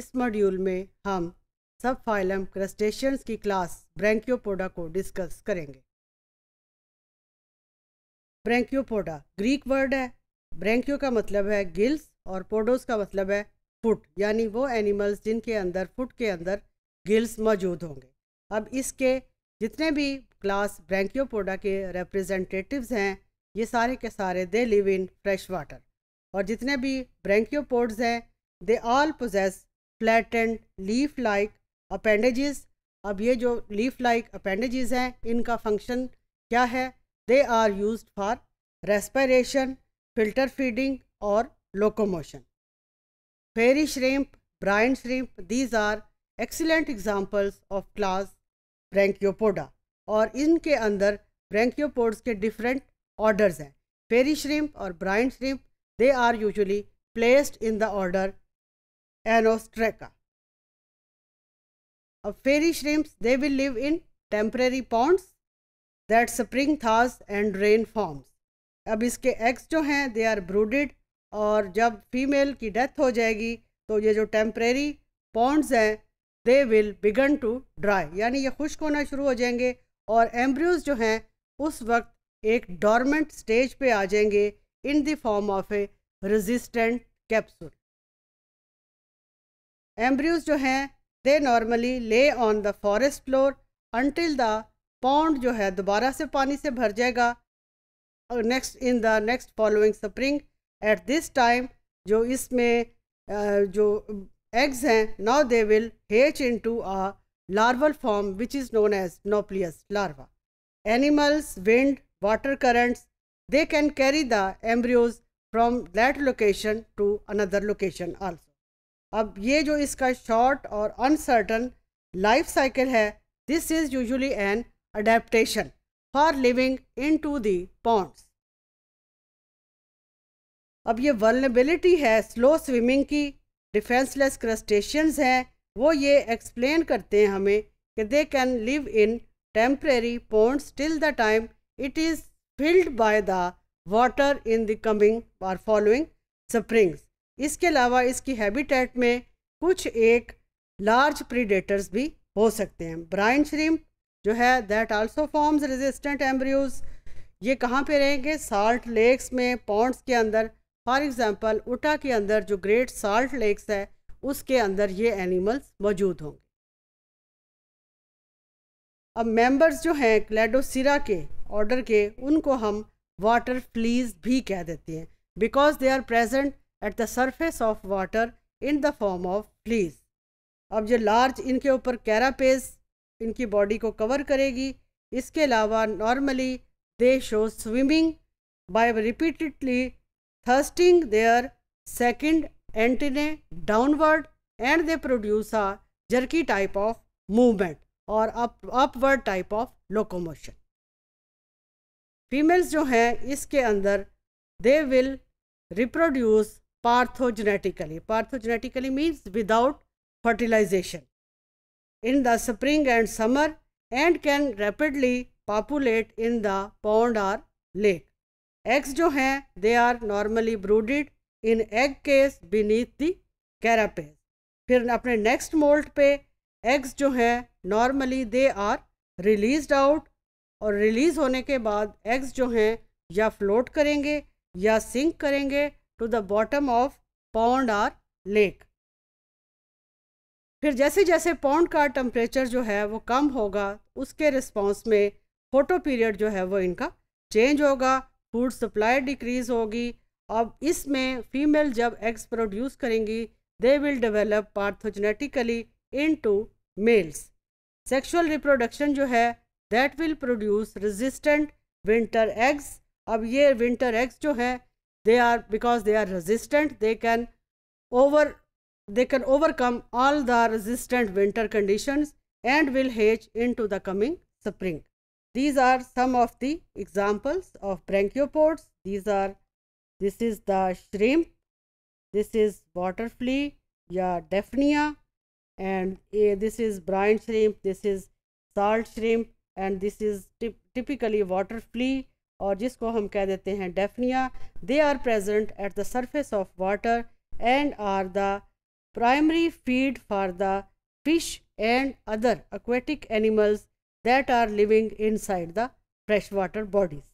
इस मॉड्यूल में हम सब फाइलम क्रस्टेशन की क्लास ब्रेंक्योपोडा को डिस्कस करेंगे ब्रेंक्योपोडा ग्रीक वर्ड है ब्रेंक्यो का मतलब है गिल्स और पोडोस का मतलब है फुट यानी वो एनिमल्स जिनके अंदर फुट के अंदर गिल्स मौजूद होंगे अब इसके जितने भी क्लास ब्रैंक्योपोडा के रिप्रेजेंटेटिव्स हैं ये सारे के सारे they live in fresh water और जितने भी ब्रेंक्योपोड्स हैं they all possess flattened leaf like appendages अब ये जो लीफ लाइक अपेंडेजेस हैं इनका फंक्शन क्या है they are use for respiration filter feeding और locomotion fairy shrimp brine shrimp these are excellent examples of class branchiopoda और इनके अंदर ब्रैंकियोपोड्स के डिफरेंट ऑर्डर्स हैं फेरी श्रिम्प और brine shrimp they are usually placed in the order anostraca अब fairy shrimps they will live in temporary ponds that spring thaws and rain forms अब इसके eggs जो हैं दे आर ब्रूडेड और जब female की death हो जाएगी तो ये जो टेम्प्रेरी पॉन्ड्स हैं they will begin to dry यानी ये खुश्क होना शुरू हो जाएंगे और एम्ब्रियोज जो हैं उस वक्त एक डॉर्मेंट स्टेज पे आ जाएंगे in the form of a resistant capsule embryos जो हैं they normally lay on the forest floor until the pond जो है दोबारा से पानी से भर जाएगा next in the next following spring at this time जो इसमें जो एग्स हैं now they will hatch into a larval form which is known as nauplius larva animals wind water currents they can carry the embryos from that location to another location also अब ये जो इसका short और uncertain life cycle है this is usually an adaptation for living into the ponds अब ये vulnerability है slow swimming की डिफेंसलेस क्रस्टेशियंस हैं वो ये एक्सप्लेन करते हैं हमें कि they can live in temporary ponds till the time it is filled by the water in the coming और फॉलोइंग स्प्रिंग्स इसके अलावा इसकी हैबिटेट में कुछ एक लार्ज प्रीडेटर्स भी हो सकते हैं ब्राइन श्रीम जो है that also forms resistant embryos ये कहाँ पे रहेंगे साल्ट लेक्स में पॉन्ड्स के अंदर फॉर एग्जांपल उटा के अंदर जो ग्रेट साल्ट लेक्स है उसके अंदर ये एनिमल्स मौजूद होंगे अब मेंबर्स जो हैं क्लेडोसिरा के ऑर्डर के उनको हम वाटर फ्लीज भी कह देते हैं because they are present at the surface of water in the form of fleas अब जो लार्ज इनके ऊपर कैरापेज इनकी बॉडी को कवर करेगी इसके अलावा normally they show swimming by repeatedly thrusting their second antennae downward and they produce a jerky type of movement और up upward type of locomotion females जो हैं इसके अंदर they will reproduce parthenogenetically parthenogenetically means without fertilization in the spring and summer and can rapidly populate in the pond or lake eggs जो हैं they are normally brooded in egg case beneath the carapace फिर अपने next moult पे eggs जो हैं normally they are release out और release होने के बाद एग्स जो हैं या फ्लोट करेंगे या सिंक करेंगे to the bottom of pond or lake फिर जैसे जैसे पौंड का टम्परेचर जो है वो कम होगा उसके रिस्पॉन्स में फोटो पीरियड जो है वो इनका चेंज होगा फूड सप्लाई डिक्रीज होगी अब इसमें फीमेल जब एग्स प्रोड्यूस करेंगी they will develop parthenogenetically into males sexual reproduction जो है that will produce resistant winter eggs अब ये विंटर एग्स जो है they are because they are resistant they can over they can overcome all the resistant winter conditions and will hatch into the coming spring these are some of the examples of branchiopods these are this is the shrimp this is water flea yeah daphnia and uh, this is brine shrimp this is salt shrimp and this is typically water flea और जिसको हम कह देते हैं daphnia they are present at the surface of water and are the primary feed for the fish and other animals that are living inside the fresh water bodies